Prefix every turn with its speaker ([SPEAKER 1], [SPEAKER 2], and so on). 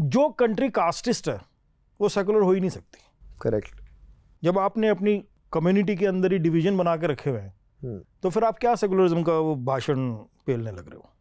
[SPEAKER 1] जो country casteist है वो सेकुलर हो ही नहीं सकती करेक्ट जब आपने अपनी कम्युनिटी के अंदर ही डिवीजन बना के रखे हुए हैं हम्म। तो फिर आप क्या सेकुलरिज्म का वो
[SPEAKER 2] भाषण पेलने लग रहे हो